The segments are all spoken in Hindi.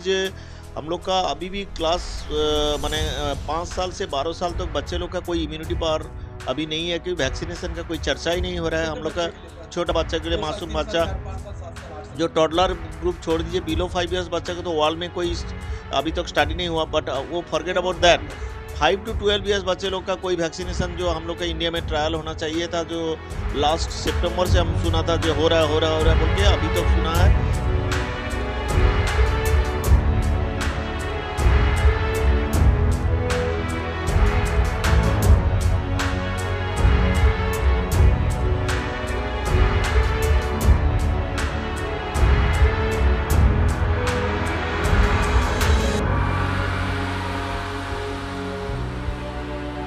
आज हम लोग का अभी भी क्लास मैंने पाँच साल से बारह साल तक तो बच्चे लोग का कोई इम्यूनिटी पावर अभी नहीं है क्योंकि वैक्सीनेशन का कोई चर्चा ही नहीं हो रहा है हम लोग का छोटा बच्चा के लिए मासूम बच्चा जो टॉडलर ग्रुप छोड़ दीजिए बिलो फाइव ईयर्स बच्चा का तो वर्ल्ड में कोई अभी तक स्टडी नहीं हुआ बट वो forget about that five to twelve years बच्चे लोग का कोई वैक्सीनेशन जो हम लोग का इंडिया में ट्रायल होना चाहिए था जो लास्ट सितंबर से हम सुना था जो हो रहा है हो रहा है हो रहा है बोल के अभी तक तो सुना है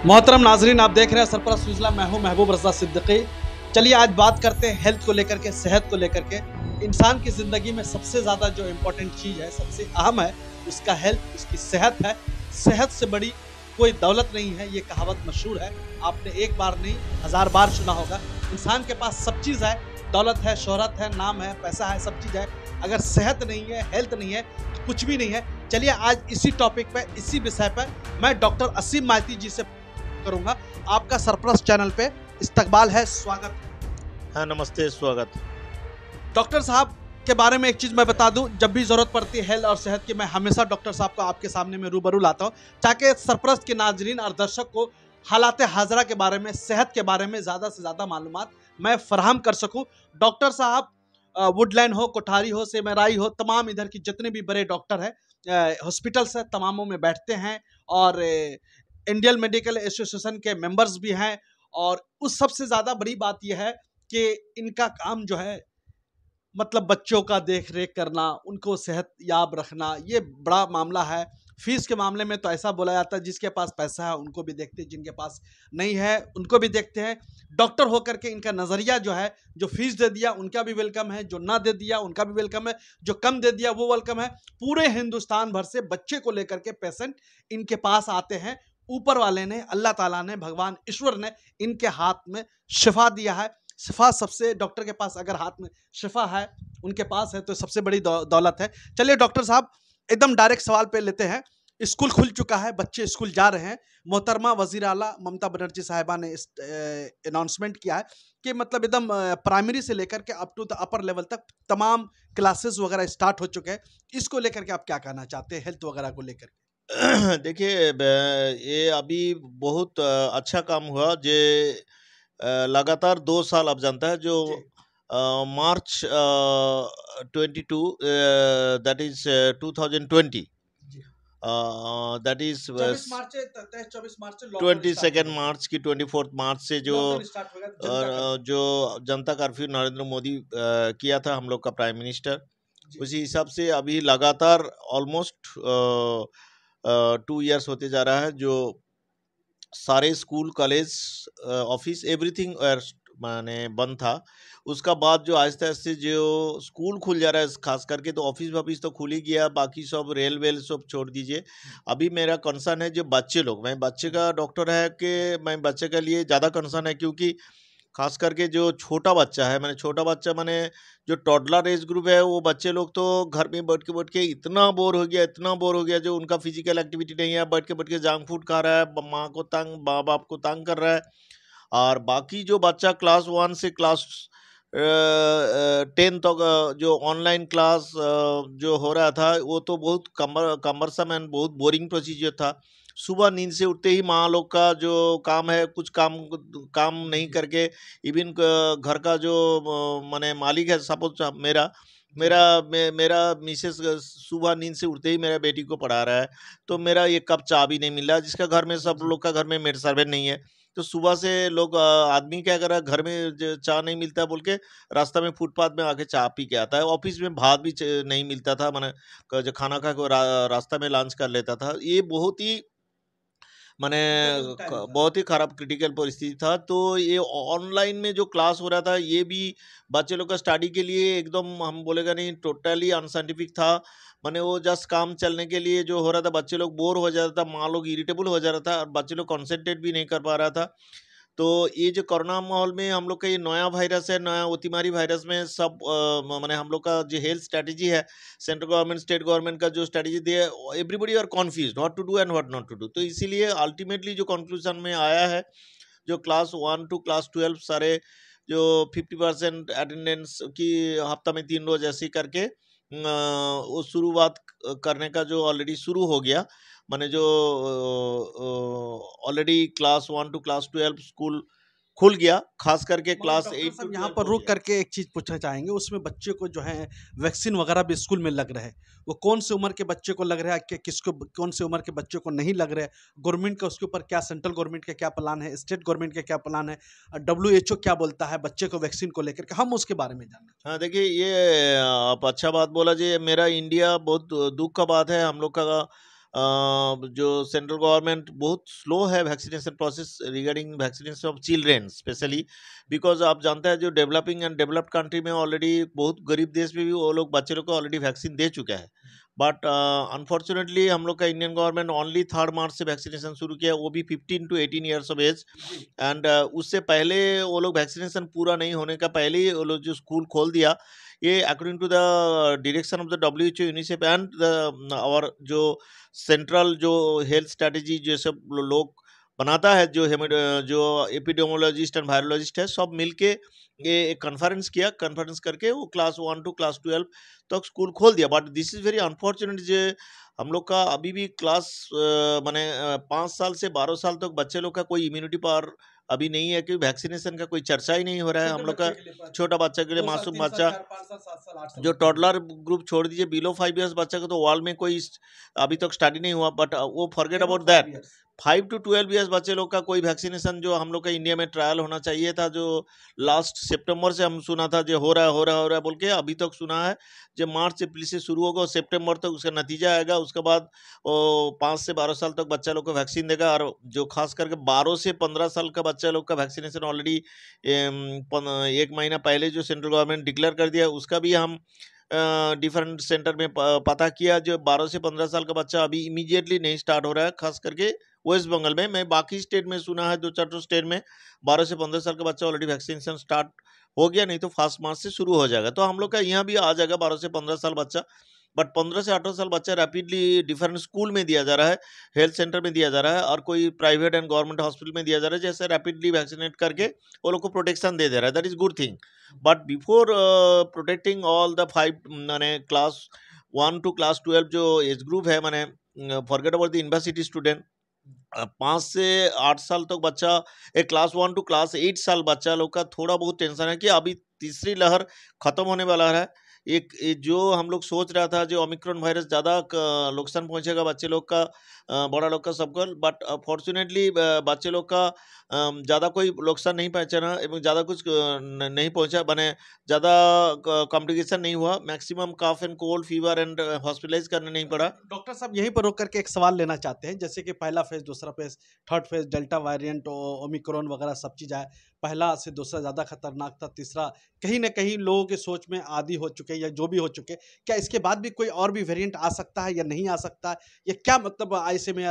मोहतरम नाजरीन आप देख रहे हैं सरपरा सिलसिला मैं हूँ महबूब रजा सिद्दीकी चलिए आज बात करते हैं हेल्थ को लेकर के सेहत को लेकर के इंसान की ज़िंदगी में सबसे ज़्यादा जो इम्पोर्टेंट चीज़ है सबसे अहम है उसका हेल्थ उसकी सेहत है सेहत से बड़ी कोई दौलत नहीं है ये कहावत मशहूर है आपने एक बार नहीं हज़ार बार सुना होगा इंसान के पास सब चीज़ है दौलत है शहरत है नाम है पैसा है सब चीज़ है अगर सेहत नहीं है हेल्थ नहीं है तो कुछ भी नहीं है चलिए आज इसी टॉपिक पर इसी विषय पर मैं डॉक्टर असीम माइती जी से करूंगा आपका सरप्लस चैनल पे इस्तकबाल है स्वागत हाँ नमस्ते स्वागत डॉक्टर साहब के बारे में एक चीज़ मैं बता दूं जब भी ज़रूरत पड़ती है हेल्थ और सेहत की मैं हमेशा डॉक्टर साहब को आपके सामने में रूबरू लाता हूँ ताकि सरप्रस के नाजरीन और दर्शक को हालात हाजरा के बारे में सेहत के बारे में ज़्यादा से ज़्यादा मालूम मैं फराहम कर सकूँ डॉक्टर साहब वुडलैंड हो कोठारी हो सेमराई हो तमाम इधर के जितने भी बड़े डॉक्टर हैं हॉस्पिटल्स हैं तमामों में बैठते हैं और इंडियन मेडिकल एसोसिएशन के मेंबर्स भी हैं और उस सबसे ज़्यादा बड़ी बात यह है कि इनका काम जो है मतलब बच्चों का देख रेख करना उनको सेहत याब रखना ये बड़ा मामला है फीस के मामले में तो ऐसा बोला जाता है जिसके पास पैसा है उनको भी देखते हैं जिनके पास नहीं है उनको भी देखते हैं डॉक्टर होकर के इनका नज़रिया जो है जो फीस दे दिया उनका भी वेलकम है जो ना दे दिया उनका भी वेलकम है जो कम दे दिया वो वेलकम है पूरे हिंदुस्तान भर से बच्चे को लेकर के पेशेंट इनके पास आते हैं ऊपर वाले ने अल्लाह ताला ने भगवान ईश्वर ने इनके हाथ में शिफा दिया है शिफा सबसे डॉक्टर के पास अगर हाथ में शिफा है उनके पास है तो सबसे बड़ी दौ, दौलत है चलिए डॉक्टर साहब एकदम डायरेक्ट सवाल पे लेते हैं स्कूल खुल चुका है बच्चे स्कूल जा रहे हैं मोहतरमा वजीर अला ममता बनर्जी साहिबा ने इस अनाउंसमेंट किया है कि मतलब एकदम प्राइमरी से लेकर के up to the upper level तक तमाम क्लासेस वगैरह स्टार्ट हो चुके हैं इसको लेकर के आप क्या कहना चाहते हैं हेल्थ वगैरह को लेकर के देखिए, ये अभी बहुत अच्छा काम हुआ जे लगातार दो साल आप जानता है जो आ, मार्च आ, 22 that is 2020 that is March March twenty second March की 24 मार्च से जो जो जनता कर्फ्यू नरेंद्र मोदी किया था हम लोग का प्राइम मिनिस्टर, उसी हिसाब से अभी लगातार ऑलमोस्ट टू ईयर्स होते जा रहा है जो सारे स्कूल कॉलेज ऑफिस एवरीथिंग माने बंद था उसका बाद जो आहिस्ते आहिस्ते जो स्कूल खुल जा रहा है खास करके तो ऑफिस वाफिस तो खुल ही गया बाकी सब रेल वेल सब छोड़ दीजिए अभी मेरा कंसर्न है जो बच्चे लोग मैं बच्चे का डॉक्टर है कि मैं बच्चे के लिए ज़्यादा कंसर्न है क्योंकि खास करके जो छोटा बच्चा है मैंने छोटा बच्चा मैंने जो टॉडलर एज ग्रुप है वो बच्चे लोग तो घर में बैठ के बैठ के इतना बोर हो गया इतना बोर हो गया जो उनका फिजिकल एक्टिविटी नहीं है बैठ के बैठ के जंक फूड खा रहा है माँ को तंग माँ बाप को तंग कर रहा है और बाकी जो बच्चा क्लास वन से क्लास टेन तक जो ऑनलाइन क्लास जो हो रहा था वो तो बहुत कमर कमरसम एंड बहुत बोरिंग प्रोसीजर था सुबह नींद से उठते ही माँ लोग का जो काम है कुछ काम काम नहीं करके इवन घर का जो माने मालिक है सपोज मेरा मेरा मे, मेरा मिसेस सुबह नींद से उठते ही मेरा बेटी को पढ़ा रहा है तो मेरा ये कप चा भी नहीं मिला जिसका घर में सब लोग का घर में मेड सर्वेंट नहीं है तो सुबह से लोग आदमी क्या कर रहा है घर में चाय नहीं मिलता बोल के रास्ता में फुटपाथ में आके चाय पी के आता है ऑफिस में भात भी नहीं मिलता था मैंने जो खाना खा के रा, रास्ता में लंच कर लेता था ये बहुत ही मैंने बहुत ही ख़राब क्रिटिकल परिस्थिति था तो ये ऑनलाइन में जो क्लास हो रहा था ये भी बच्चे लोग का स्टडी के लिए एकदम हम बोलेगा नहीं टोटली अनसाइंटिफिक था मैंने वो जस्ट काम चलने के लिए जो हो रहा था बच्चे लोग बोर हो जा रहा था माँ लोग इरिटेबल हो जा रहा था और बच्चे लोग कॉन्सेंट्रेट भी नहीं कर पा रहा था तो ये जो कोरोना माहौल में हम लोग का ये नया वायरस है नया ओतिमारी वायरस में सब मैंने हम लोग का जो हेल्थ स्ट्रैटेजी है सेंट्रल गवर्नमेंट स्टेट गवर्नमेंट का जो स्ट्रैटेजी दी है everybody are confuse not to do and what not to do तो इसीलिए अल्टीमेटली जो कंक्लूजन में आया है जो class one to class twelve सारे जो फिफ्टी परसेंट अटेंडेंस की हफ्ता में तीन रोज ऐसी करके वो शुरुआत करने का जो ऑलरेडी शुरू हो गया मैंने जो already class one to class twelve school खुल गया खास करके क्लास एट तो यहाँ पर रुक करके एक चीज़ पूछना चाहेंगे उसमें बच्चे को जो है वैक्सीन वगैरह भी स्कूल में लग रहा है वो कौन से उम्र के बच्चे को लग रहा है कि किसको कौन से उम्र के बच्चे को नहीं लग रहा है गवर्नमेंट का उसके ऊपर क्या सेंट्रल गवर्नमेंट का क्या प्लान है स्टेट गवर्नमेंट का क्या प्लान है डब्ल्यू क्या बोलता है बच्चे को वैक्सीन को लेकर के हम उसके बारे में जानना हाँ देखिए ये आप अच्छा बात बोला जी मेरा इंडिया बहुत दुख का बात है हम लोग का जो सेंट्रल गवर्नमेंट बहुत स्लो है vaccination process regarding vaccination of children specially because आप जानते हैं जो डेवलपिंग एंड डेवलप्ड कंट्री में ऑलरेडी बहुत गरीब देश में भी वो लोग बच्चे लोग को ऑलरेडी वैक्सीन दे चुका है बट अनफॉर्चुनेटली uh, हम लोग का Indian government only third March से वैक्सीनेशन शुरू किया वो भी fifteen to eighteen years of age and उससे पहले वो लोग वैक्सीनेशन पूरा नहीं होने का पहले ही वो लोग जो स्कूल खोल दिया ये according to the direction of the W H O UNICEF and और जो सेंट्रल जो हेल्थ स्ट्रैटेजी जैसे लोग बनाता है जो जो एपिडेमोलॉजिस्ट एंड वायरोलॉजिस्ट है सब मिलके ये एक कॉन्फ्रेंस किया कॉन्फ्रेंस करके वो class one to class twelve तक तो स्कूल खोल दिया but this is very unfortunate जे हम लोग का अभी भी क्लास मैंने पाँच साल से बारह साल तक तो बच्चे लोग का कोई इम्यूनिटी पावर अभी नहीं है क्योंकि वैक्सीनेशन का कोई चर्चा ही नहीं हो रहा है हम लोग का छोटा बच्चा के लिए मासूम बच्चा जो टॉडलर ग्रुप छोड़ दीजिए बिलो फाइव ईयर्स बच्चा का तो वर्ल्ड में कोई अभी तक तो स्टडी नहीं हुआ बट वो forget about that five to twelve years बच्चे लोग का कोई वैक्सीनेशन जो हम लोग का इंडिया में ट्रायल होना चाहिए था जो लास्ट सितंबर से हम सुना था जो हो रहा है हो रहा है हो रहा है बोल के अभी तक सुना है जो मार्च अप्रैल से शुरू होगा और सेप्टेम्बर तक उसका नतीजा आएगा उसके बाद वो पाँच से बारह साल तक बच्चा लोग को वैक्सीन देगा और जो खास करके बारह से पंद्रह साल का बच्चा लोग का वैक्सीनेशन ऑलरेडी एक महीना पहले जो सेंट्रल गवर्नमेंट डिक्लेयर कर दिया उसका भी हम डिफरेंट सेंटर में पता किया जो बारह से पंद्रह साल का बच्चा अभी इमीजिएटली नहीं स्टार्ट हो रहा है खास करके वेस्ट बंगाल में मैं बाकी स्टेट में सुना है दो चार तो स्टेट में बारह से पंद्रह साल का बच्चा ऑलरेडी वैक्सीनेशन स्टार्ट हो गया नहीं तो फर्स्ट मार्च से शुरू हो जाएगा तो हम लोग का यहाँ भी आ जाएगा बारह से पंद्रह साल बच्चा बट पंद्रह से अठारह साल बच्चा रैपिडली डिफरेंट स्कूल में दिया जा रहा है हेल्थ सेंटर में दिया जा रहा है और कोई प्राइवेट एंड गवर्नमेंट हॉस्पिटल में दिया जा रहा है जैसे रैपिडली वैक्सीनेट करके वो लोग को प्रोटेक्शन दे दे रहा है that is good thing but before protecting all the five मैंने class one to class twelve जो एज ग्रुप है मैंने forget about the university student पाँच से आठ साल तक बच्चा एक class one to class eight साल बच्चा लोग का थोड़ा बहुत टेंशन है कि अभी तीसरी लहर खत्म होने वाला है एक जो हम लोग सोच रहा था जो ओमिक्रॉन वायरस ज़्यादा नुकसान पहुंचेगा बच्चे लोग का बड़ा लोग का सबको बट फॉर्चुनेटली बच्चे लोग का ज़्यादा कोई नुकसान नहीं पहुँचाना एवं ज़्यादा कुछ नहीं पहुँचा बने ज़्यादा कॉम्प्लिकेशन नहीं हुआ maximum cough and cold fever and hospitalize करने नहीं पड़ा डॉक्टर साहब यहीं पर रोक करके एक सवाल लेना चाहते हैं जैसे कि पहला फेज दूसरा phase third phase delta variant omicron वगैरह सब चीज़ आए पहला से दूसरा ज़्यादा खतरनाक था तीसरा कहीं ना कहीं लोगों के सोच में आदि हो चुके या जो भी हो चुके क्या इसके बाद भी कोई और भी वेरिएंट आ सकता है या नहीं आ सकता है या क्या मतलब आई सी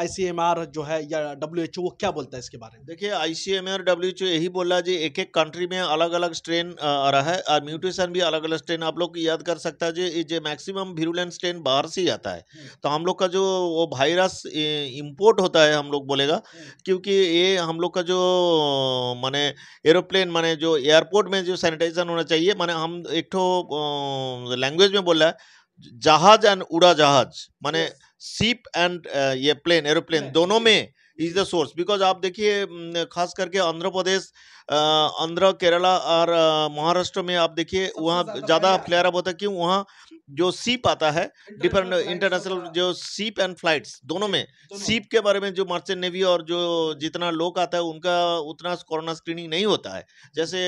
आईसीएमआर जो है या डब्ल्यू वो क्या बोलता है इसके बारे में देखिए आईसीएमआर डब्ल्यू यही बोला जी एक एक कंट्री में अलग अलग स्ट्रेन आ रहा है और म्यूटेशन भी अलग अलग स्ट्रेन आप लोग याद कर सकता है जी जो मैक्सिमम वीरुलेंट स्ट्रेन बाहर से ही आता है हम्म। तो हम लोग का जो वो वायरस इम्पोर्ट होता है हम लोग बोलेगा हम्म। क्योंकि ये हम लोग का जो माने एरोप्लेन माने जो एयरपोर्ट में जो सैनिटाइजेशन होना चाहिए माने हम एक ठो लैंग्वेज में बोला जहाज एंड उड़ा जहाज माने सीप एंड ये प्लेन एरोप्लेन दोनों में इज द सोर्स बिकॉज आप देखिए खास करके आंध्र प्रदेश आंध्र केरला और महाराष्ट्र में आप देखिए वहाँ ज़्यादा फ्लेयर होता है क्यों वहाँ जो सीप आता है डिफरेंट इंटरनेशनल जो सीप एंड फ्लाइट्स दोनों में सीप के बारे में जो मर्चेंट नेवी और जो जितना लोग आता है उनका उतना कोरोना स्क्रीनिंग नहीं होता है जैसे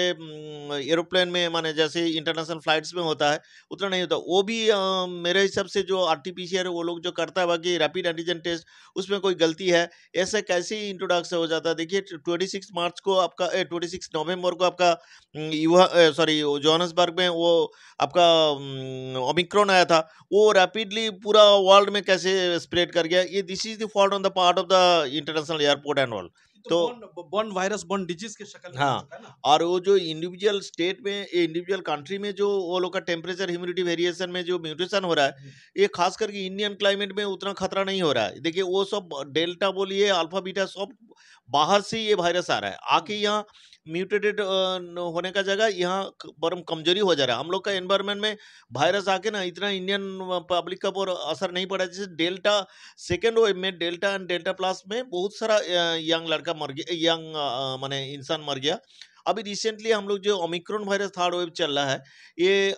एरोप्लेन में माने जैसे इंटरनेशनल फ्लाइट्स में होता है उतना नहीं होता वो भी आ, मेरे हिसाब से जो आर टी वो लोग जो करता है बाकी रैपिड एंटीजन टेस्ट उसमें कोई गलती है ऐसे कैसे इंट्रोडक्स हो जाता है देखिए ट्वेंटी मार्च को आपका ट्वेंटी नवम्बर को आपका सॉरी जोहानसबर्ग में वो आपका ओमिक ओमिक्रॉन आया था वो रैपिडली पूरा वर्ल्ड में कैसे स्प्रेड कर गया ये this is the fault on the part of the international airport and all तो बॉन वायरस बॉन डिजीज के शक्ल हाँ और वो जो इंडिविजुअल स्टेट में इंडिविजुअल कंट्री में जो वो लोग का टेम्परेचर ह्यूमिडिटी वेरिएशन में जो म्यूटेशन हो रहा है हम्म। ये खास करके इंडियन क्लाइमेट में उतना खतरा नहीं हो रहा है देखिए वो सब डेल्टा बोलिए अल्फा बीटा सब बाहर से ये वायरस आ रहा है आके हम्म। यहाँ म्यूटेटेड होने का जगह यहाँ बरम कमजोरी हो जा रहा है हम लोग का एनवायरमेंट में वायरस आके ना इतना इंडियन पब्लिक का पर असर नहीं पड़ा जैसे डेल्टा सेकेंड वेव में डेल्टा एंड डेल्टा प्लस में बहुत सारा यंग लड़का मर गया यंग माने इंसान मर गया अभी रिसेंटली हम लोग जो ओमिक्रोन वायरस थर्ड वेव चल रहा है ये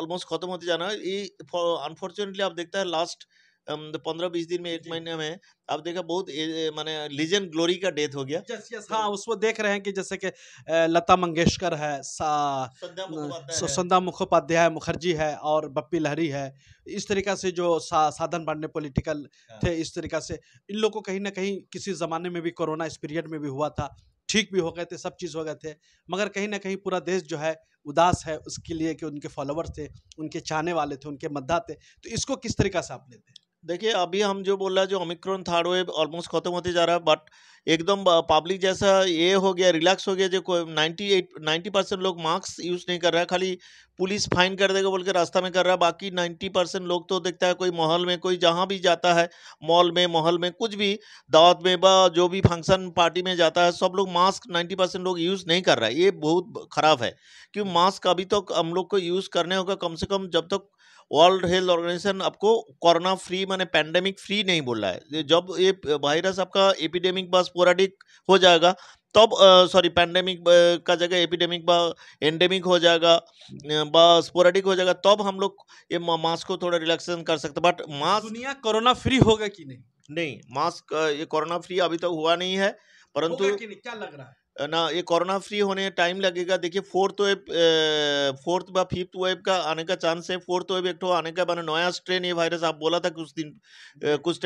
ऑलमोस्ट ख़त्म होते जाना है ये अनफॉर्चुनेटली आप देखते हैं लास्ट तो पंद्रह बीस दिन में एक महीने में आप देखा बहुत माने लीजेंड ग्लोरी का डेथ हो गया यस यस हाँ, हाँ। उसको देख रहे हैं कि जैसे कि लता मंगेशकर है संध्या मुखोपाध्याय मुखर्जी है और बप्पी लहरी है इस तरीका से जो सा, साधन पांडे पॉलिटिकल हाँ। थे इस तरीका से इन लोगों को कहीं ना कहीं किसी ज़माने में भी कोरोना इस पीरियड में भी हुआ था ठीक भी हो गए थे सब चीज़ हो गए थे मगर कहीं ना कहीं पूरा देश जो है उदास है उसके लिए कि उनके फॉलोअर्स थे उनके चाहने वाले थे उनके मद्दा थे तो इसको किस तरीका से आप लेते हैं देखिए अभी हम जो बोल रहे हैं जो ओमिक्रॉन थर्ड वेव ऑलमोस्ट ख़त्म होते जा रहा है बट एकदम पब्लिक जैसा ये हो गया रिलैक्स हो गया जो कोई नाइन्टी एट नाइन्टी परसेंट लोग मास्क यूज़ नहीं कर रहा है खाली पुलिस फाइन कर देगा बोल के रास्ता में कर रहा है बाकी नाइन्टी परसेंट लोग तो देखता है कोई मॉल में कोई जहाँ भी जाता है मॉल में मॉल में कुछ भी दावत में व जो भी फंक्शन पार्टी में जाता है सब लोग मास्क नाइन्टी परसेंट लोग यूज़ नहीं कर रहा है ये बहुत ख़राब है क्योंकि मास्क अभी तक तो हम लोग को यूज़ करने होगा कम से कम जब तक तो वर्ल्ड हेल्थ ऑर्गेनाइजेशन आपको कोरोना फ्री माने पैंडेमिक फ्री नहीं बोल रहा है जब ये वायरस आपका एपिडेमिक बस पोराडिक हो जाएगा तब सॉरी पैंडेमिक का जगह एपिडेमिक बा एंडेमिक हो जाएगा बा स्पोरेटिक हो जाएगा तब हम लोग ये मास्क को थोड़ा रिलैक्सेशन कर सकते बट मास्क दुनिया कोरोना फ्री होगा कि नहीं नहीं मास्क ये कोरोना फ्री अभी तक तो हुआ नहीं है परंतु क्या लग रहा है ना ये कोरोना फ्री होने टाइम लगेगा देखिए फोर्थ वेब फोर्थ व फिफ्थ वेब का आने का चांस है फोर्थ वेब एक तो आने का मैंने नया स्ट्रेन ये वायरस आप बोला था कुछ दिन कुछ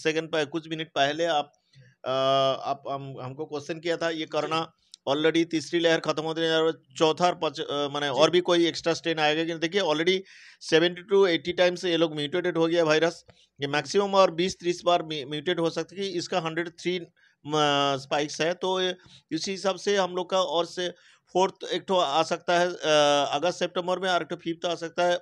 सेकंड कुछ मिनट पहले आप आप हम हमको क्वेश्चन किया था ये कोरोना ऑलरेडी तीसरी लहर खत्म होती है चौथा और मैंने और भी कोई एक्स्ट्रा स्ट्रेन आएगा कि देखिए already seventy two eighty times ये लोग म्यूटेटेड हो गया वायरस ये मैक्सिमम और बीस तीस बार म्यूटेट हो सकती कि इसका हंड्रेड थ्री स्पाइक्स है तो इसी हिसाब से हम लोग का और से फोर्थ एक तो आ सकता है अगस्त सितंबर में और एक तो फिफ्थ आ सकता है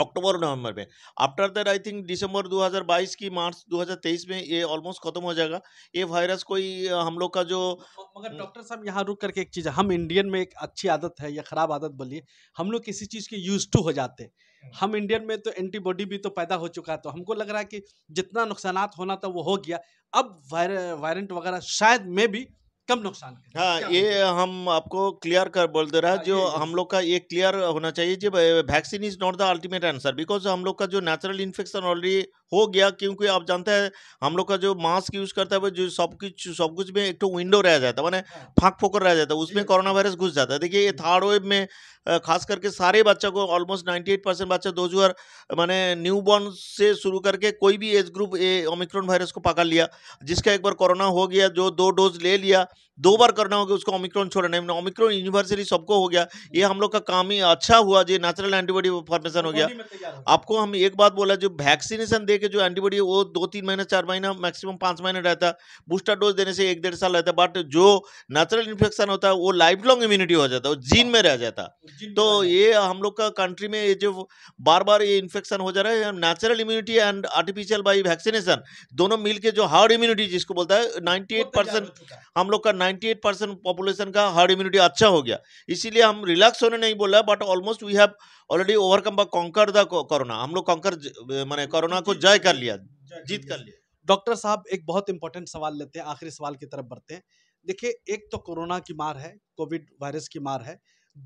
अक्टूबर नवंबर में आफ्टर दैट आई थिंक दिसंबर 2022 की मार्च 2023 में ये ऑलमोस्ट खत्म हो जाएगा ये वायरस कोई हम लोग का जो मगर डॉक्टर हम्म। साहब यहाँ रुक करके एक चीज़ है हम इंडियन में एक अच्छी आदत है या ख़राब आदत बोलिए हम लोग किसी चीज़ के यूज टू हो जाते हैं हम्म। हम इंडियन में तो एंटीबॉडी भी तो पैदा हो चुका है तो हमको लग रहा है कि जितना नुकसान होना था वो हो गया अब वायरेंट वगैरह शायद में भी कम नुकसान हाँ ये हम आपको क्लियर कर बोल दे रहा है हाँ, जो हम लोग का ये क्लियर होना चाहिए जी vaccine is not the ultimate answer because हम लोग का जो नेचुरल इन्फेक्शन ऑलरेडी हो गया क्योंकि आप जानते हैं हम लोग का जो मास्क यूज करता है जो सब कुछ सब कुछ में एक तो विंडो रह जाता है मैंने हाँ। फाँक फोकर रह जाता है उसमें कोरोना वायरस घुस जाता है देखिए ये हम्म। थर्ड वेव में खास करके सारे बच्चा को ऑलमोस्ट 98 परसेंट बच्चा दो जो मैंने न्यू बॉर्न से शुरू करके कोई भी एज ग्रुप ये ओमिक्रॉन वायरस को पकड़ लिया जिसका एक बार कोरोना हो गया जो दो डोज ले लिया दो बार करना होगा उसको ओमिक्रॉन छोड़ना है ओमिक्रॉन यूनिवर्सली सबको हो गया ये हम लोग का काम ही अच्छा हुआ जो नेचुरल एंटीबॉडी फॉर्मेशन हो गया आपको हम एक बात बोला जो वैक्सीनेशन दे के जो एंटीबॉडी वो दो तीन महीना चार महीना मैक्सिमम पाँच महीने रहता बूस्टर डोज देने से एक डेढ़ साल रहता बट जो नेचुरल इन्फेक्शन होता है वो लाइफ लॉन्ग इम्यूनिटी हो जाता है जीन में रह जाता तो ये हम लोग का कंट्री में ये जो बार बार ये इन्फेक्शन हो जा रहा है natural immunity and artificial by vaccination दोनों मिल के जो हार्ड इम्यूनिटी जिसको बोलता है नाइन्टी हम लोग का 98 परसेंट पॉपुलेशन का हर्ड इम्यूनिटी अच्छा हो गया इसीलिए हम रिलैक्स होने नहीं बोला but almost we have already overcome conquer the corona हम लोग कॉन्कर मैंने कोरोना को जय कर लिया जीत कर लिया डॉक्टर साहब एक बहुत इंपॉर्टेंट सवाल लेते हैं आखिरी सवाल की तरफ बढ़ते हैं देखिए एक तो कोरोना की मार है कोविड वायरस की मार है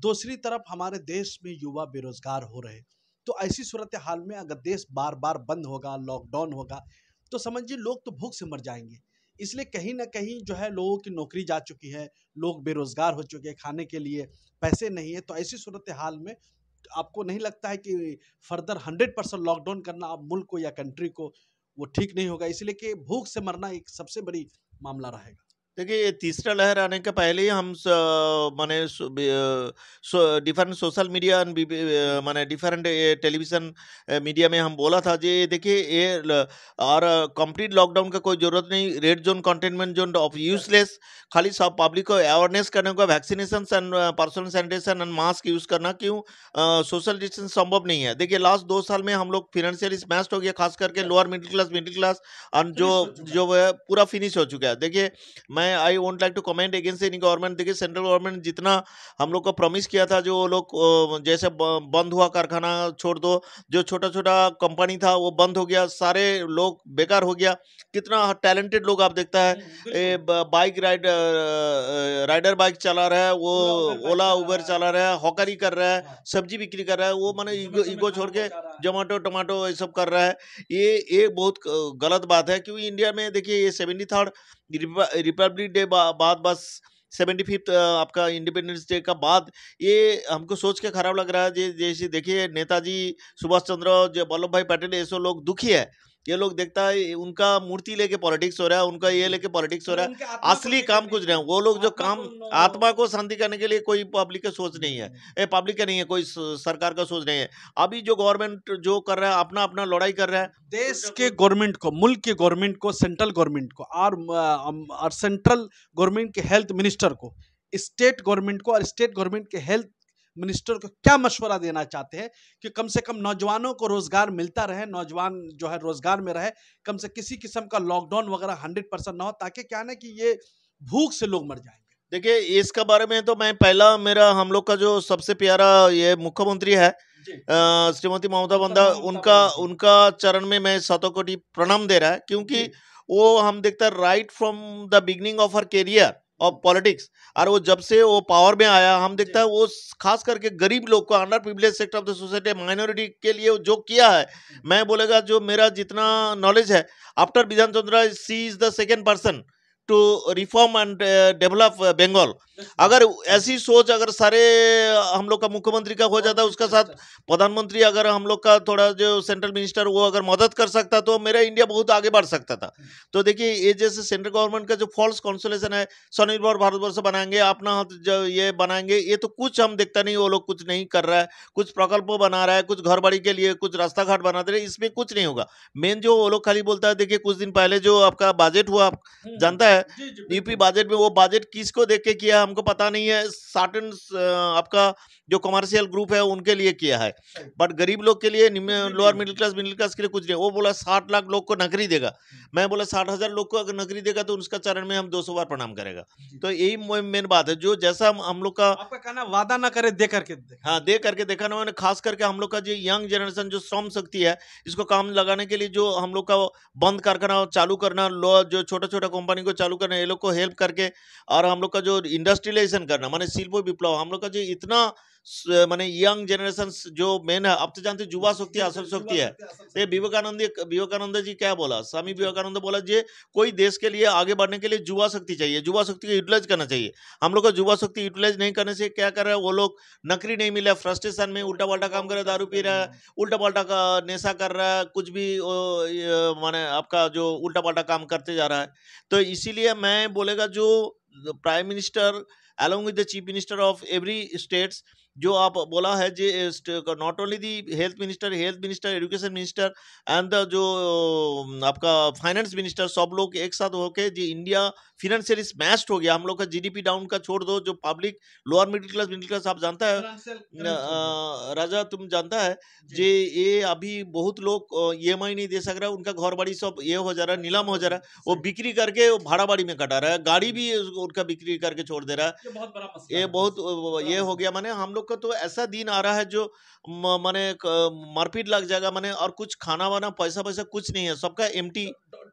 दूसरी तरफ हमारे देश में युवा बेरोजगार हो रहे तो ऐसी सूरत हाल में अगर देश बार बार बंद होगा लॉकडाउन होगा तो समझिए लोग तो भूख से मर जाएंगे इसलिए कहीं ना कहीं जो है लोगों की नौकरी जा चुकी है लोग बेरोज़गार हो चुके हैं खाने के लिए पैसे नहीं है तो ऐसी सूरत हाल में आपको नहीं लगता है कि फर्दर हंड्रेड परसेंट लॉकडाउन करना आप मुल्क को या कंट्री को वो ठीक नहीं होगा इसलिए कि भूख से मरना एक सबसे बड़ी मामला रहेगा देखिए ये तीसरा लहर आने के पहले ही हम माने डिफरेंट सोशल मीडिया एंड माने डिफरेंट टेलीविज़न मीडिया में हम बोला था जी देखिए ये और कंप्लीट लॉकडाउन का कोई ज़रूरत नहीं red zone containment zone of useless खाली सब पब्लिक को अवेयरनेस करने को vaccination and personal sanitation and mask use करना क्यों सोशल डिस्टेंस संभव नहीं है देखिए लास्ट दो साल में हम लोग फिनेंशियली स्मैश्ड हो गया खास करके lower middle class middle class and जो जो पूरा फिनिश हो चुका है देखिए मैं मैं I would like to comment against any government देखिए सेंट्रल गवर्नमेंट जितना हम लोग को प्रॉमिस किया था जो लोग जैसे बंद हुआ कारखाना छोड़ दो जो छोटा छोटा कंपनी था वो बंद हो गया सारे लोग बेकार हो गया कितना टैलेंटेड लोग आप देखता है बाइक राइड राइडर बाइक चला रहा है वो ओला उबर चला रहा है हॉकरी कर रहा है हाँ। सब्जी बिक्री कर रहा है वो मैंने ईगो छोड़ के जोमेटो टोमेटो ये सब कर रहा है ये ये बहुत गलत बात है क्योंकि इंडिया में देखिए ये सेवेंटी थर्ड रिपब्लिक डे बाद बस सेवेंटी फिफ्थ आपका इंडिपेंडेंस डे का बाद ये हमको सोच के खराब लग रहा है जैसे देखिए नेताजी सुभाष चंद्र जो वल्लभ भाई पटेल ऐसे लोग दुखी है ये लोग देखता है उनका मूर्ति लेके पॉलिटिक्स हो रहा है उनका ये हम्म। लेके पॉलिटिक्स हो रहा है असली काम कुछ नहीं है वो लोग जो काम आत्मा को शांति करने के लिए कोई पब्लिक का सोच नहीं है हम्म। ए पब्लिक का नहीं है कोई सरकार का सोच नहीं है अभी जो गवर्नमेंट जो कर रहा है अपना अपना लड़ाई कर रहा है देश के गवर्नमेंट को मुल्क के गवर्नमेंट को सेंट्रल गवर्नमेंट को और, और सेंट्रल गवर्नमेंट के हेल्थ मिनिस्टर को स्टेट गवर्नमेंट को और स्टेट गवर्नमेंट के हेल्थ मिनिस्टर को क्या मशवरा देना चाहते हैं कि कम से कम नौजवानों को रोजगार मिलता रहे नौजवान जो है रोजगार में रहे कम से किसी किस्म का लॉकडाउन वगैरह हंड्रेड परसेंट ना हो ताकि क्या ना कि ये भूख से लोग मर जाएंगे देखिए इसका बारे में तो मैं पहला मेरा हम लोग का जो सबसे प्यारा ये मुख्यमंत्री है श्रीमती ममता बंदा उनका उनका चरण में मैं सातों कोटि प्रणाम दे रहा है क्योंकि वो हम देखते हैं right from the beginning of her career of politics और वो जब से वो पावर में आया हम देखता है वो खास करके गरीब लोग को under privilege sector of the society minority के लिए जो किया है हम्म। मैं बोलेगा जो मेरा जितना नॉलेज है after Bidhan Chandra she is the second person to reform and develop Bengal अगर ऐसी सोच अगर सारे uh, हम लोग का मुख्यमंत्री का हो जाता उसका साथ प्रधानमंत्री अगर हम लोग का थोड़ा जो सेंट्रल मिनिस्टर वो अगर मदद कर सकता तो मेरा इंडिया बहुत आगे बढ़ सकता था तो देखिए ये जैसे सेंट्रल गवर्नमेंट का जो फॉल्स कॉन्सुलेशन है स्वनिर्भर भारतवर्ष बनाएंगे अपना हाथ जो ये बनाएंगे ये तो कुछ हम देखता नहीं वो लोग कुछ नहीं कर रहा है कुछ प्रकल्प बना रहा है कुछ घर के लिए कुछ रास्ता घाट बनाते रहे इसमें कुछ नहीं होगा मेन जो वो लोग खाली बोलता है देखिए कुछ दिन पहले जो आपका बजट हुआ आप हम्म। जानता है है यूपी बजट में वो बजट किसको देख के किया है हमको पता नहीं है साटन आपका जो कमर्शियल ग्रुप है उनके लिए किया है बट गरीब लोग के लिए lower middle class middle class के लिए कुछ नहीं वो बोला साठ लाख लोग को नकरी देगा हम्म। मैं बोला साठ हजार लोग को अगर नकरी देगा तो उसका चरण में हम दो बार प्रणाम करेगा तो यही मेन बात है जो जैसा हम, हम लोग का कहना वादा ना करे दे करके हाँ दे करके देखा ना मैंने खास करके हम लोग का जो यंग जनरेशन जो श्रम शक्ति है इसको काम लगाने के लिए जो हम लोग का बंद कारखाना चालू करना जो छोटा छोटा कंपनी को चालू करना ये लोग को हेल्प करके और हम लोग का जो इंडस्ट्रियलाइजेशन करना माने शिल्प विप्लव हम लोग का जो इतना মানে यंग जनरेशन जो मेन है आप तो जानते युवा शक्ति असल शक्ति है तो ये विवेकानंद विवेकानंद जी क्या बोला स्वामी विवेकानंद बोला जे कोई देश के लिए आगे बढ़ने के लिए युवा शक्ति चाहिए युवा शक्ति को यूटिलाइज करना चाहिए हम लोग को युवा शक्ति यूटिलाइज नहीं करने से क्या कर रहे हैं वो लोग नौकरी नहीं मिला फ्रस्ट्रेशन में उल्टा पल्टा काम कर रहे दारू पी रहा है उल्टा पल्टा का नेशा कर रहा है कुछ भी माने आपका जो उल्टा पल्टा काम करते जा रहा है तो इसीलिए मैं बोलेगा जो prime minister along with the chief minister of every states जो आप बोला है जे not only the health minister health minister education minister and the जो आपका फाइनेंस मिनिस्टर सब लोग एक साथ होके जी इंडिया फिनेंशियली स्मैश्ड हो गया हम लोग का जीडीपी डाउन का छोड़ दो जो public lower middle class middle class आप जानता है राजा तुम जानता है जे ये अभी बहुत लोग ई e नहीं दे सक रहा उनका घर बाड़ी सब ये हो जा रहा है नीलाम हो जा रहा है वो बिक्री करके वो भाड़ा बाड़ी में कटा रहा है गाड़ी भी उनका बिक्री करके छोड़ दे रहा है ये बहुत ये हो गया माने हम लोग लोग का तो ऐसा दिन आ रहा है जो माने मारपीट लग जाएगा माने और कुछ खाना वाना पैसा पैसा कुछ नहीं है सबका एम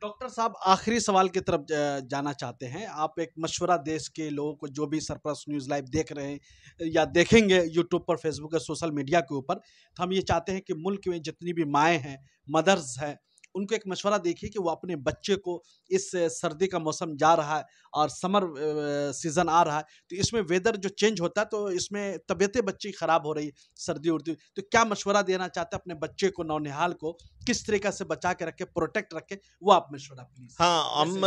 डॉक्टर साहब आखिरी सवाल की तरफ जाना चाहते हैं आप एक मशवरा देश के लोगों को जो भी सरप्रस न्यूज़ लाइव देख रहे हैं या देखेंगे यूट्यूब पर फेसबुक या सोशल मीडिया के ऊपर तो हम ये चाहते हैं कि मुल्क में जितनी भी माएँ हैं मदर्स हैं उनको एक मशवरा देखिए कि वो अपने बच्चे को इस सर्दी का मौसम जा रहा है और समर सीज़न आ रहा है तो इसमें वेदर जो चेंज होता है तो इसमें तबीयतें बच्चे ख़राब हो रही है सर्दी उर्दी तो क्या मशवरा देना चाहते हैं अपने बच्चे को नौनिहाल को किस तरीके से बचा के रखें प्रोटेक्ट रखें वो आप मशवरा प्लीज़ हाँ हम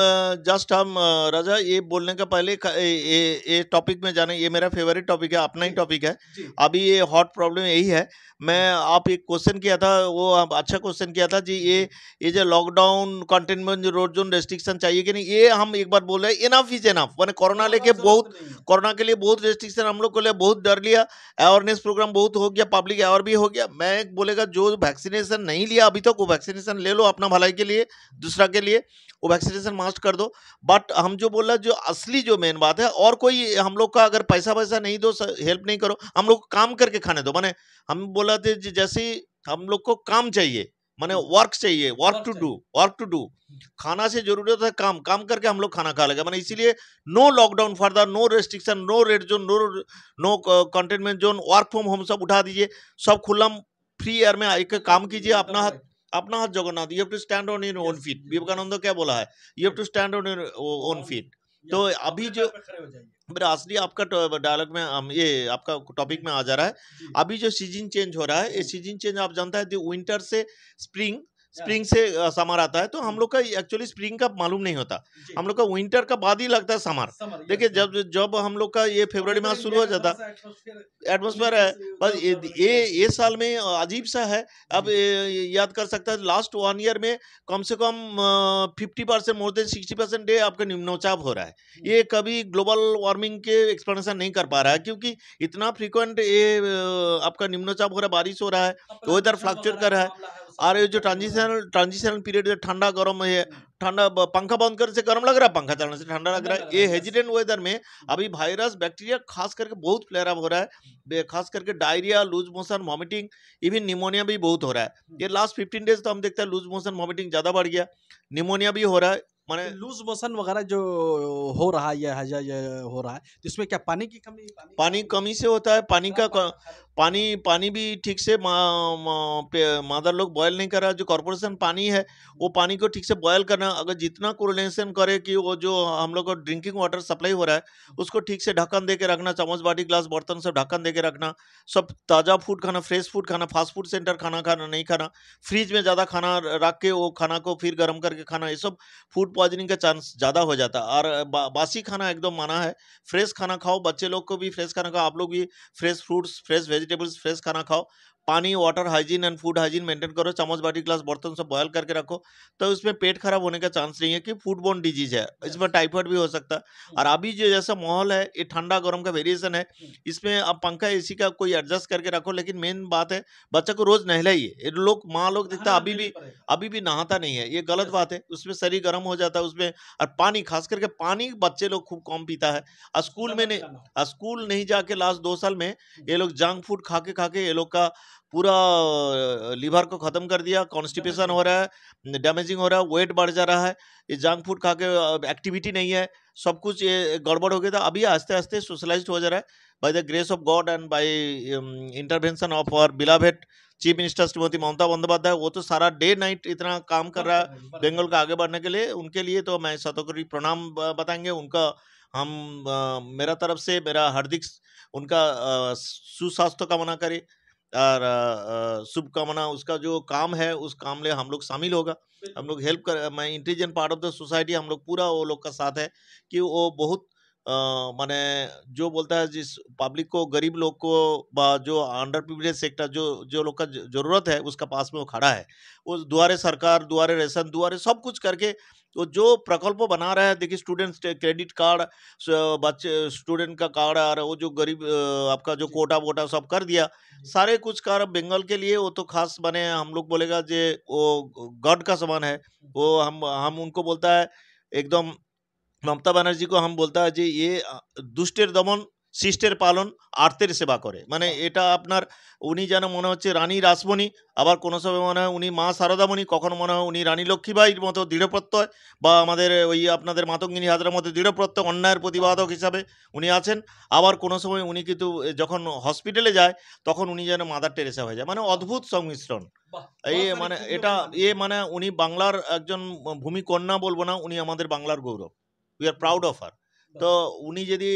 जस्ट हम राजा ये बोलने का पहले ये टॉपिक में जाने ये मेरा फेवरेट टॉपिक है अपना ही टॉपिक है अभी ये हॉट प्रॉब्लम यही है मैं आप एक क्वेश्चन किया था वो अच्छा क्वेश्चन किया था जी ये ये जो lockdown containment road zone restriction चाहिए कि नहीं ये हम एक बार बोल रहे हैं इनफ इज एनफ मैंने कोरोना लेके हाँ, बहुत कोरोना के लिए बहुत रेस्ट्रिक्शन हम लोग को लिए बहुत डर लिया अवेयरनेस प्रोग्राम बहुत हो गया पब्लिक अवेयर भी हो गया मैं बोलेगा जो वैक्सीनेशन नहीं लिया अभी तक वो वैक्सीनेशन ले लो अपना भलाई के लिए दूसरा के लिए वो वैक्सीनेशन मास्ट कर दो बट हम जो बोल रहे जो असली जो मेन बात है और कोई हम लोग का अगर पैसा वैसा नहीं दो हेल्प नहीं करो हम लोग काम करके खाने दो मैंने हम बोला थे जैसे हम लोग को काम चाहिए माने वर्क चाहिए work to do work to do खाना से जरूरत है काम काम करके हम लोग खाना खा लेगा मैंने इसीलिए no lockdown further no restriction no red zone no no containment zone work from home सब उठा दीजिए सब खुला फ्री एयर में एक काम कीजिए अपना हाथ अपना हाथ Jagannath you have to stand on in own feet Vivekananda क्या बोला है you have to stand on own feet तो अभी जो असली आपका डायलॉग तो में ये आपका टॉपिक में आ जा रहा है अभी जो सीजन चेंज हो रहा है ये सीजन चेंज आप जानता है विंटर से स्प्रिंग स्प्रिंग से समर आता है तो हम लोग का एक्चुअली स्प्रिंग का मालूम नहीं होता हम लोग का विंटर का बाद ही लगता है समर देखिए जब जब हम लोग का ये फेबर मास शुरू हो जाता एटमोसफेयर है बस ये ये साल में अजीब सा है अब याद कर सकता है लास्ट वन ईयर में कम से कम fifty percent more than sixty percent day आपका निम्नोचाप हो रहा है ये कभी ग्लोबल वार्मिंग के एक्सप्लेनेशन नहीं कर पा रहा है क्योंकि इतना फ्रिक्वेंट ये आपका निम्नोचाप हो रहा है बारिश हो रहा है वेदर तो फ्लक्चुएट कर रहा है और ये जो ट्रांजिशनल ट्रांजिशनल पीरियड है ठंडा गर्म है ठंडा पंखा बंद करने से गर्म लग रहा है पंखा चलने से ठंडा लग रहा है ये हेजिडेंट वेदर में अभी वायरस बैक्टीरिया खास करके बहुत फ्लेयरअप हो रहा है खास करके diarrhoea loose motion vomiting even pneumonia भी बहुत हो रहा है हम्म। ये लास्ट फिफ्टीन डेज तो हम देखते हैं लूज मोशन वॉमिटिंग ज़्यादा बढ़ गया निमोनिया भी हो रहा है माने लूज मोशन वगैरह जो हो रहा है या हजा हो रहा है तो इसमें क्या पानी की कमी पानी, पानी कमी से होता है पानी का पानी पानी भी ठीक से मा, मा, मादर लोग बॉयल नहीं कर रहा जो कॉरपोरेशन पानी है वो हम्म। पानी को ठीक से बॉयल करना अगर जितना कोरोनेशन करे कि वो जो हम लोग को ड्रिंकिंग वाटर सप्लाई हो रहा है हम्म। उसको ठीक से ढक्कन दे के रखना चम्मच बाटी ग्लास बर्तन सब ढक्कन दे के रखना सब ताज़ा फूड खाना फ्रेश फूड खाना फास्ट फूड सेंटर खाना खाना नहीं खाना फ्रिज में ज़्यादा खाना रख के वो खाना को फिर गर्म करके खाना ये सब फूड पॉइजनिंग का चांस ज़्यादा हो जाता है और बा, बासी खाना एकदम माना है फ्रेश खाना खाओ बच्चे लोग को भी फ्रेश खाना खाओ आप लोग भी fresh fruits fresh vegetables fresh खाना खाओ पानी water hygiene and food hygiene maintain करो चम्मच बाटी ग्लास बर्तन सब बॉयल करके रखो तो उसमें पेट खराब होने का चांस नहीं है कि फूड बोन डिजीज है इसमें टाइफाइड भी हो सकता है hmm. और अभी जो जैसा माहौल है ये ठंडा गर्म का वेरिएशन है hmm. इसमें आप पंखा एसी का कोई एडजस्ट करके रखो लेकिन मेन बात है बच्चा को रोज नहलाइए लोग माँ लोग दिखता हाँ, अभी भी अभी भी नहाता नहीं है ये गलत बात है उसमें शरीर गर्म हो जाता है उसमें और पानी खास करके पानी बच्चे लोग खूब कम पीता है स्कूल में नहीं स्कूल नहीं जाके लास्ट दो साल में hmm. ये लोग जंक फूड खा के खा के ये लोग का पूरा लीवर को ख़त्म कर दिया कॉन्स्टिपेशन हो रहा है डैमेजिंग हो रहा है वेट बढ़ जा रहा है ये जंक फूड खा के एक्टिविटी नहीं है सब कुछ ये गड़बड़ हो गया था अभी आस्ते आस्ते सोशलाइज हो जा रहा है by the grace of God and by intervention of our beloved chief minister Shrimati Mamata Bandopadhyay वो तो सारा डे नाइट इतना काम कर रहा है बेंगल का आगे बढ़ने के लिए उनके लिए तो मैं सतोकरी प्रणाम बताएंगे उनका हम आ, मेरा तरफ से मेरा हार्दिक उनका सुस्वास्थ्य कामना करें शुभकामना उसका जो काम है उस काम में हम लोग शामिल होगा हम लोग हेल्प कर मैं intelligent part of the society हम लोग पूरा वो लोग का साथ है कि वो बहुत माने जो बोलता है जिस पब्लिक को गरीब लोग को जो अंडर प्रिविलेज सेक्टर जो जो लोग का ज़रूरत है उसका पास में वो खड़ा है वो दुआरे सरकार दुआरे रेशन दुआरे सब कुछ करके तो जो प्रकल्प बना रहा है देखिए स्टूडेंट्स क्रेडिट कार्ड बच्चे स्टूडेंट का कार्ड आ रहा है वो जो गरीब आपका जो कोटा वोटा सब कर दिया सारे कुछ कार बंगाल के लिए वो तो खास बने हम लोग बोलेगा जे वो गॉड का समान है वो हम हम उनको बोलता है एकदम ममता बनर्जी को हम बोलता है जी ये दुष्टिर दमन শিষ্টের পালন আর্তের সেবা করে মানে এটা আপনার উনি যেন মনে হচ্ছে রানী রাসমণি আবার কোনো সময় মনে হয় উনি মা সারদামণি কখনো মনে হয় উনি রানী লক্ষ্মীবাইয়ের মতো দৃঢ়প্রত্যয় বা আমাদের ওই আপনাদের মাতঙ্গিনী হাজরার মতো দৃঢ়প্রত্যয় অন্যায়ের প্রতিবাদক হিসাবে উনি আছেন আবার কোনো সময় উনি কিন্তু যখন হসপিটালে যায় তখন উনি যেন মাদার টেরেসা হয়ে যায় মানে অদ্ভুত সংমিশ্রণ এ মানে এটা এ মানে উনি বাংলার একজন ভূমিকন্যা বলবো না উনি আমাদের বাংলার গৌরব উই আর প্রাউড অফ আর তো উনি যদি